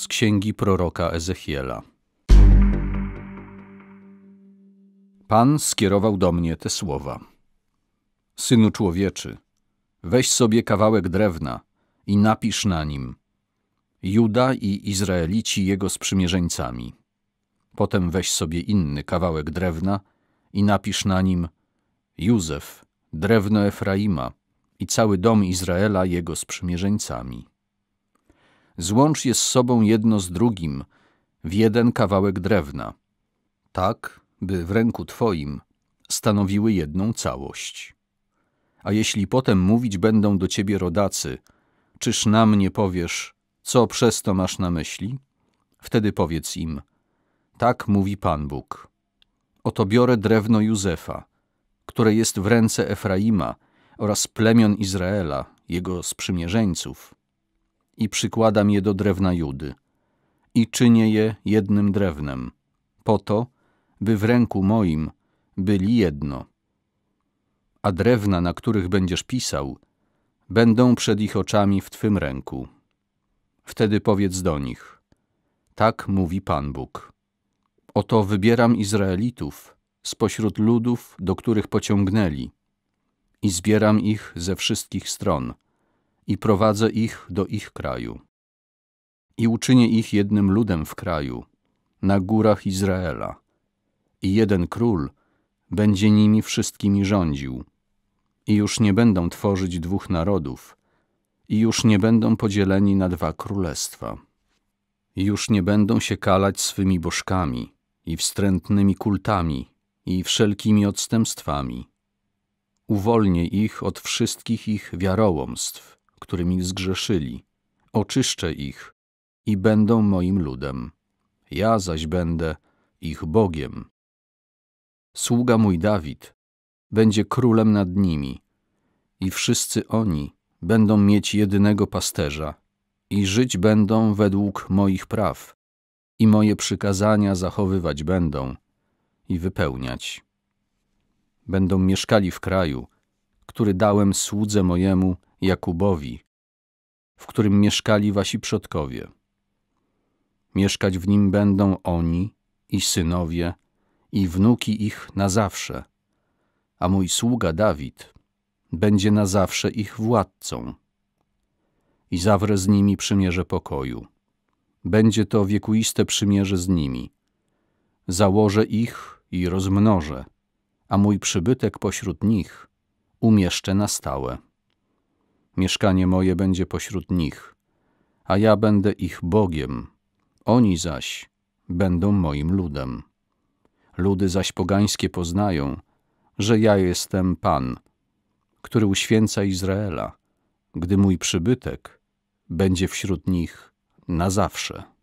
z księgi proroka Ezechiela. Pan skierował do mnie te słowa. Synu człowieczy, weź sobie kawałek drewna i napisz na nim Juda i Izraelici jego sprzymierzeńcami. Potem weź sobie inny kawałek drewna i napisz na nim Józef, drewno Efraima i cały dom Izraela jego sprzymierzeńcami. Złącz je z sobą jedno z drugim, w jeden kawałek drewna, tak, by w ręku Twoim stanowiły jedną całość. A jeśli potem mówić będą do Ciebie rodacy, czyż na mnie powiesz, co przez to masz na myśli? Wtedy powiedz im, tak mówi Pan Bóg. Oto biorę drewno Józefa, które jest w ręce Efraima oraz plemion Izraela, jego sprzymierzeńców, i przykładam je do drewna Judy. I czynię je jednym drewnem, po to, by w ręku moim byli jedno. A drewna, na których będziesz pisał, będą przed ich oczami w twym ręku. Wtedy powiedz do nich: Tak mówi Pan Bóg. Oto wybieram Izraelitów spośród ludów, do których pociągnęli, i zbieram ich ze wszystkich stron i prowadzę ich do ich kraju. I uczynię ich jednym ludem w kraju, na górach Izraela. I jeden król będzie nimi wszystkimi rządził. I już nie będą tworzyć dwóch narodów, i już nie będą podzieleni na dwa królestwa. I już nie będą się kalać swymi bożkami i wstrętnymi kultami i wszelkimi odstępstwami. Uwolnię ich od wszystkich ich wiarołomstw którymi zgrzeszyli. Oczyszczę ich i będą moim ludem. Ja zaś będę ich Bogiem. Sługa mój Dawid będzie królem nad nimi i wszyscy oni będą mieć jedynego pasterza i żyć będą według moich praw i moje przykazania zachowywać będą i wypełniać. Będą mieszkali w kraju, który dałem słudze mojemu – Jakubowi, w którym mieszkali wasi przodkowie. Mieszkać w nim będą oni i synowie i wnuki ich na zawsze, a mój sługa Dawid będzie na zawsze ich władcą. I zawrę z nimi przymierze pokoju. Będzie to wiekuiste przymierze z nimi. Założę ich i rozmnożę, a mój przybytek pośród nich umieszczę na stałe mieszkanie moje będzie pośród nich, a ja będę ich Bogiem, oni zaś będą moim ludem. Ludy zaś pogańskie poznają, że ja jestem Pan, który uświęca Izraela, gdy mój przybytek będzie wśród nich na zawsze.